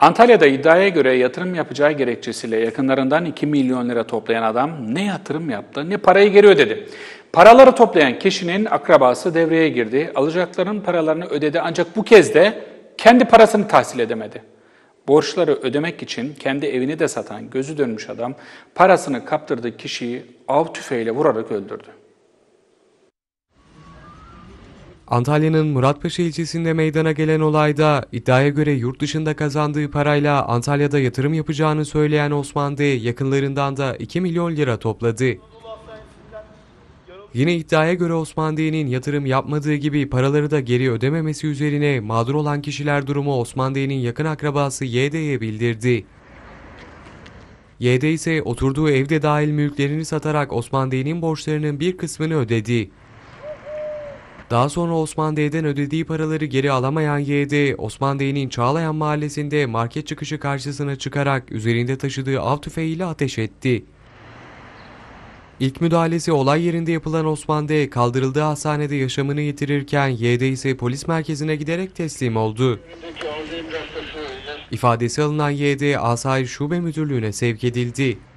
Antalya'da iddiaya göre yatırım yapacağı gerekçesiyle yakınlarından 2 milyon lira toplayan adam ne yatırım yaptı ne parayı geri ödedi. Paraları toplayan kişinin akrabası devreye girdi. Alacakların paralarını ödedi ancak bu kez de kendi parasını tahsil edemedi. Borçları ödemek için kendi evini de satan gözü dönmüş adam parasını kaptırdığı kişiyi av tüfeğiyle vurarak öldürdü. Antalya'nın Muratpaşa ilçesinde meydana gelen olayda iddiaya göre yurt dışında kazandığı parayla Antalya'da yatırım yapacağını söyleyen Osman D. yakınlarından da 2 milyon lira topladı. Yine iddiaya göre Osman D'nin yatırım yapmadığı gibi paraları da geri ödememesi üzerine mağdur olan kişiler durumu Osman D'nin yakın akrabası YD'ye bildirdi. YD ise oturduğu evde dahil mülklerini satarak Osman D'nin borçlarının bir kısmını ödedi. Daha sonra Osman D'den ödediği paraları geri alamayan YD, Osman D'nin Çağlayan mahallesinde market çıkışı karşısına çıkarak üzerinde taşıdığı av tüfeğiyle ateş etti. İlk müdahalesi olay yerinde yapılan Osman D kaldırıldığı hastanede yaşamını yitirirken YD ise polis merkezine giderek teslim oldu. İfadesi alınan YD Asayiş Şube Müdürlüğü'ne sevk edildi.